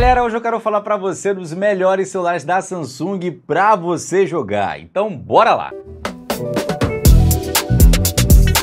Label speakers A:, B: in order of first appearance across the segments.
A: Galera, hoje eu quero falar para você dos melhores celulares da Samsung para você jogar. Então, bora lá.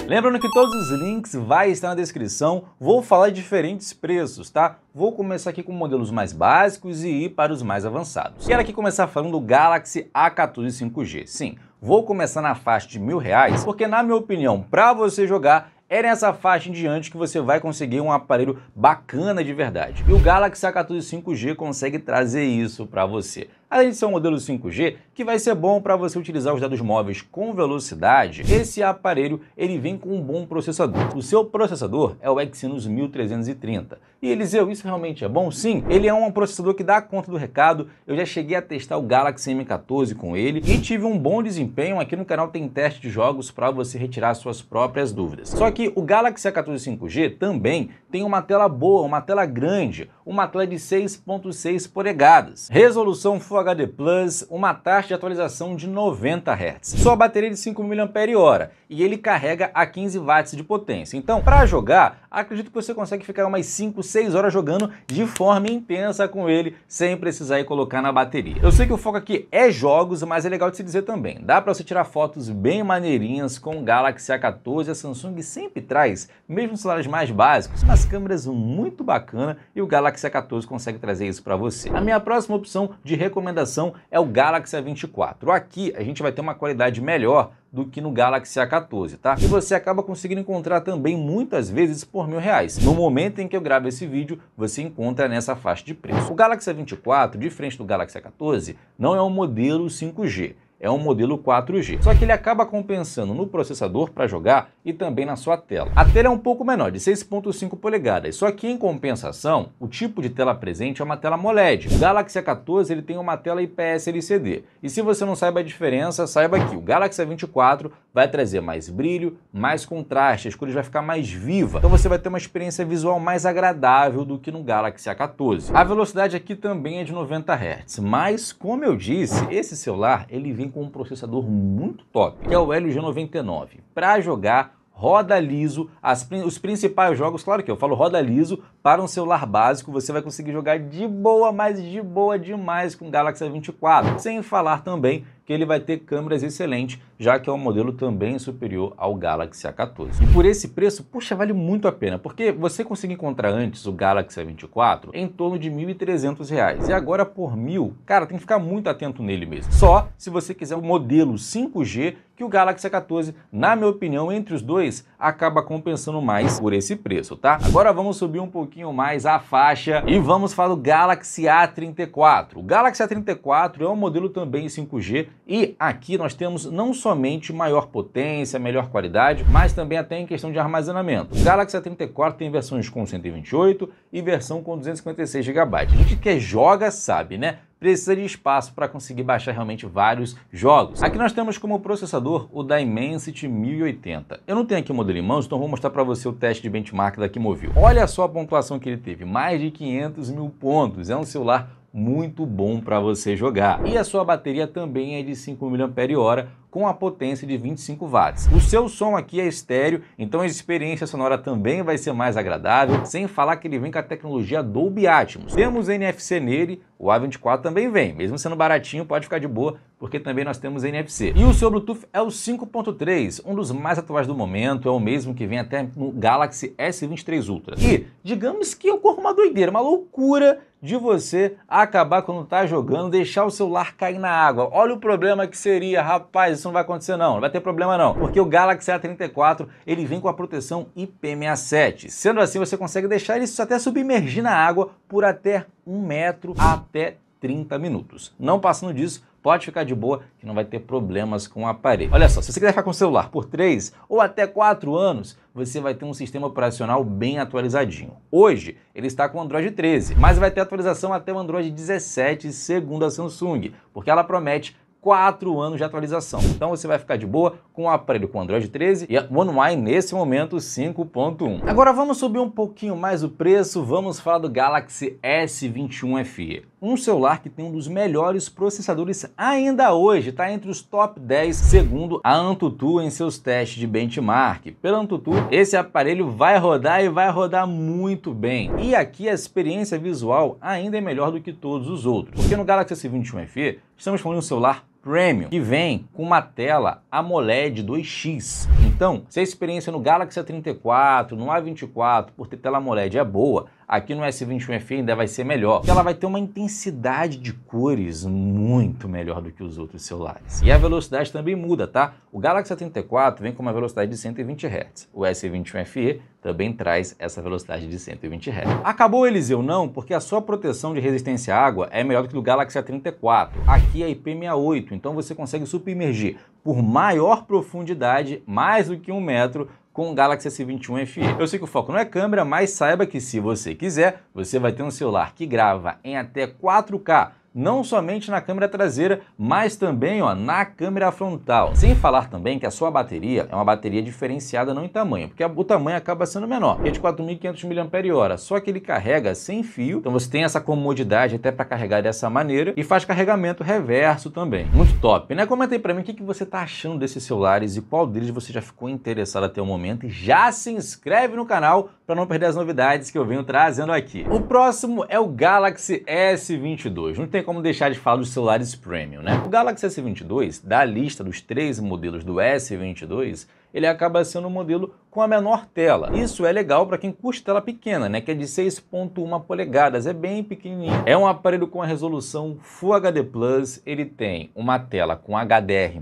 A: Lembrando que todos os links vai estar na descrição, vou falar diferentes preços, tá? Vou começar aqui com modelos mais básicos e ir para os mais avançados. Quero aqui começar falando do Galaxy A14 5G. Sim, vou começar na faixa de mil reais, porque na minha opinião, para você jogar, é nessa faixa em diante que você vai conseguir um aparelho bacana de verdade. E o Galaxy A14 5G consegue trazer isso para você. Além de ser um modelo 5G, que vai ser bom para você utilizar os dados móveis com velocidade, esse aparelho ele vem com um bom processador. O seu processador é o Exynos 1330. E Eliseu, oh, isso realmente é bom? Sim, ele é um processador que dá conta do recado. Eu já cheguei a testar o Galaxy M14 com ele e tive um bom desempenho. Aqui no canal tem teste de jogos para você retirar suas próprias dúvidas. Só que o Galaxy A14 5G também tem uma tela boa, uma tela grande, uma tela de 6.6 polegadas. Resolução Full HD Plus, uma taxa de atualização de 90 Hz. Sua bateria é de 5 mAh e ele carrega a 15 watts de potência. Então, para jogar, acredito que você consegue ficar umas 5, 6 horas jogando de forma intensa com ele, sem precisar ir colocar na bateria. Eu sei que o foco aqui é jogos, mas é legal de se dizer também. Dá para você tirar fotos bem maneirinhas com o Galaxy A14, a Samsung sempre traz, mesmo nos celulares mais básicos, umas câmeras muito bacanas e o Galaxy A14 consegue trazer isso para você. A minha próxima opção de recomendação recomendação é o Galaxy A24. Aqui a gente vai ter uma qualidade melhor do que no Galaxy A14, tá? E você acaba conseguindo encontrar também muitas vezes por mil reais. No momento em que eu gravo esse vídeo, você encontra nessa faixa de preço. O Galaxy A24, diferente do Galaxy A14, não é um modelo 5G é um modelo 4G. Só que ele acaba compensando no processador para jogar e também na sua tela. A tela é um pouco menor, de 6.5 polegadas, só que em compensação, o tipo de tela presente é uma tela AMOLED. O Galaxy A14 ele tem uma tela IPS LCD. E se você não sabe a diferença, saiba que o Galaxy A24 vai trazer mais brilho, mais contraste, as cores vai ficar mais viva. Então você vai ter uma experiência visual mais agradável do que no Galaxy A14. A velocidade aqui também é de 90 Hz, mas como eu disse, esse celular ele vem com um processador muito top, que é o Helio G99, para jogar roda liso as, os principais jogos, claro que eu falo roda liso para um celular básico, você vai conseguir jogar de boa, mas de boa demais com o Galaxy a 24 sem falar também que ele vai ter câmeras excelentes, já que é um modelo também superior ao Galaxy A14. E por esse preço, puxa, vale muito a pena, porque você conseguiu encontrar antes o Galaxy A24 em torno de R$ 1.300 e agora por mil, cara, tem que ficar muito atento nele mesmo. Só se você quiser o modelo 5G que o Galaxy A14, na minha opinião, entre os dois, acaba compensando mais por esse preço, tá? Agora vamos subir um pouquinho mais a faixa e vamos falar do Galaxy A34. O Galaxy A34 é um modelo também 5G e aqui nós temos não somente maior potência, melhor qualidade, mas também até em questão de armazenamento. O Galaxy A34 tem versões com 128 e versão com 256 GB. A gente que é joga sabe, né? precisa de espaço para conseguir baixar realmente vários jogos. Aqui nós temos como processador o Dimensity 1080. Eu não tenho aqui o modelo em mãos, então vou mostrar para você o teste de benchmark da Kimovil. Olha só a pontuação que ele teve, mais de 500 mil pontos. É um celular muito bom para você jogar. E a sua bateria também é de 5 mAh com a potência de 25 watts. O seu som aqui é estéreo, então a experiência sonora também vai ser mais agradável, sem falar que ele vem com a tecnologia Dolby Atmos. Temos NFC nele, o A24 também vem, mesmo sendo baratinho pode ficar de boa, porque também nós temos NFC. E o seu Bluetooth é o 5.3, um dos mais atuais do momento, é o mesmo que vem até no Galaxy S23 Ultra. E digamos que ocorre uma doideira, uma loucura de você acabar quando está jogando, deixar o celular cair na água. Olha o problema que seria, rapaz, isso não vai acontecer não, não vai ter problema não, porque o Galaxy A34 ele vem com a proteção IP67. Sendo assim, você consegue deixar isso até submergir na água por até um metro até 30 minutos. Não passando disso, pode ficar de boa que não vai ter problemas com o aparelho. Olha só, se você quiser ficar com o celular por 3 ou até 4 anos, você vai ter um sistema operacional bem atualizadinho. Hoje, ele está com o Android 13, mas vai ter atualização até o Android 17, segundo a Samsung, porque ela promete 4 anos de atualização. Então você vai ficar de boa com o aparelho com Android 13 e One UI nesse momento 5.1. Agora vamos subir um pouquinho mais o preço, vamos falar do Galaxy S21 FE um celular que tem um dos melhores processadores ainda hoje, está entre os top 10 segundo a AnTuTu em seus testes de benchmark. Pela AnTuTu, esse aparelho vai rodar e vai rodar muito bem. E aqui a experiência visual ainda é melhor do que todos os outros, porque no Galaxy S21 FE estamos falando de um celular Premium, que vem com uma tela AMOLED 2X. Então, se a experiência no Galaxy A34, no A24, por ter tela AMOLED é boa, Aqui no S21FE ainda vai ser melhor, porque ela vai ter uma intensidade de cores muito melhor do que os outros celulares. E a velocidade também muda, tá? O Galaxy A34 vem com uma velocidade de 120 Hz. O S21 FE também traz essa velocidade de 120 Hz. Acabou Eliseu? Não, porque a sua proteção de resistência à água é melhor do que do Galaxy A34. Aqui é IP68, então você consegue submergir por maior profundidade, mais do que um metro, com o Galaxy S21 FE. Eu sei que o foco não é câmera, mas saiba que se você quiser, você vai ter um celular que grava em até 4K não somente na câmera traseira, mas também ó, na câmera frontal. Sem falar também que a sua bateria é uma bateria diferenciada não em tamanho, porque o tamanho acaba sendo menor, que é de 4.500 mAh, só que ele carrega sem fio, então você tem essa comodidade até para carregar dessa maneira e faz carregamento reverso também. Muito top, né? Comenta aí para mim o que, que você tá achando desses celulares e qual deles você já ficou interessado até o momento e já se inscreve no canal para não perder as novidades que eu venho trazendo aqui. O próximo é o Galaxy S22. Não tem como deixar de falar dos celulares premium, né? O Galaxy S22, da lista dos três modelos do S22, ele acaba sendo um modelo com a menor tela. Isso é legal para quem curte tela pequena, né, que é de 6.1 polegadas, é bem pequenininho. É um aparelho com a resolução Full HD+, Plus. ele tem uma tela com HDR+,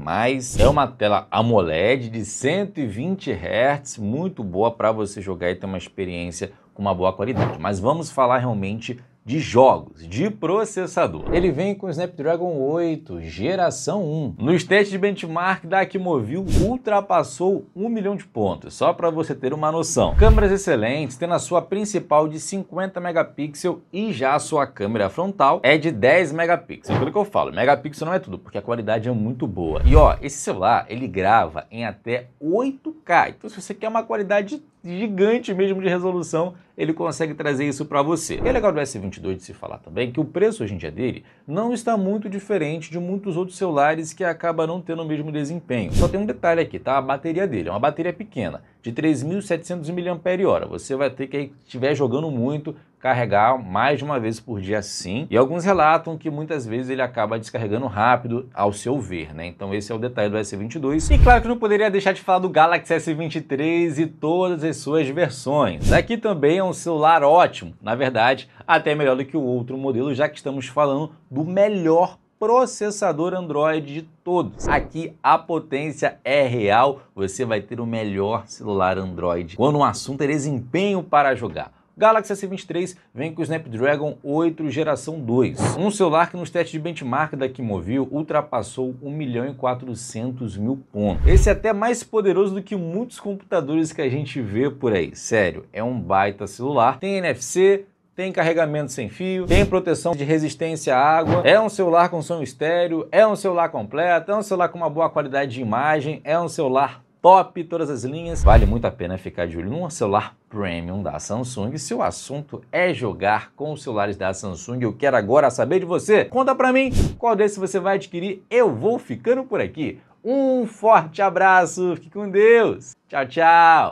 A: é uma tela AMOLED de 120 Hz, muito boa para você jogar e ter uma experiência com uma boa qualidade. Mas vamos falar realmente de jogos, de processador. Ele vem com o Snapdragon 8, geração 1. Nos testes de benchmark da Akmovil, ultrapassou um milhão de pontos, só para você ter uma noção. Câmeras excelentes, tendo a sua principal de 50 megapixels e já a sua câmera frontal é de 10 megapixels. Pelo que eu falo, megapixel não é tudo, porque a qualidade é muito boa. E ó, esse celular, ele grava em até 8K. Então se você quer uma qualidade gigante mesmo de resolução, ele consegue trazer isso para você. E é legal do S22 de se falar também que o preço hoje em dia dele não está muito diferente de muitos outros celulares que acaba não tendo o mesmo desempenho. Só tem um detalhe aqui, tá? A bateria dele é uma bateria pequena, de 3.700 mAh. Você vai ter que, estiver jogando muito, carregar mais de uma vez por dia sim. E alguns relatam que muitas vezes ele acaba descarregando rápido ao seu ver, né? Então esse é o detalhe do S22. E claro que não poderia deixar de falar do Galaxy S23 e todas as suas versões. Aqui também é um celular ótimo, na verdade, até melhor do que o outro modelo, já que estamos falando do melhor processador Android de todos. Aqui a potência é real, você vai ter o melhor celular Android. Quando o assunto é desempenho para jogar, Galaxy S23 vem com o Snapdragon 8 geração 2, um celular que nos testes de benchmark da Kimovil ultrapassou 1 milhão e 400 mil pontos. Esse é até mais poderoso do que muitos computadores que a gente vê por aí, sério, é um baita celular, tem NFC, tem carregamento sem fio, tem proteção de resistência à água, é um celular com som estéreo, é um celular completo, é um celular com uma boa qualidade de imagem, é um celular top todas as linhas. Vale muito a pena ficar de olho num celular premium da Samsung se o assunto é jogar com os celulares da Samsung. Eu quero agora saber de você. Conta pra mim qual desse você vai adquirir. Eu vou ficando por aqui. Um forte abraço, fique com Deus. Tchau, tchau.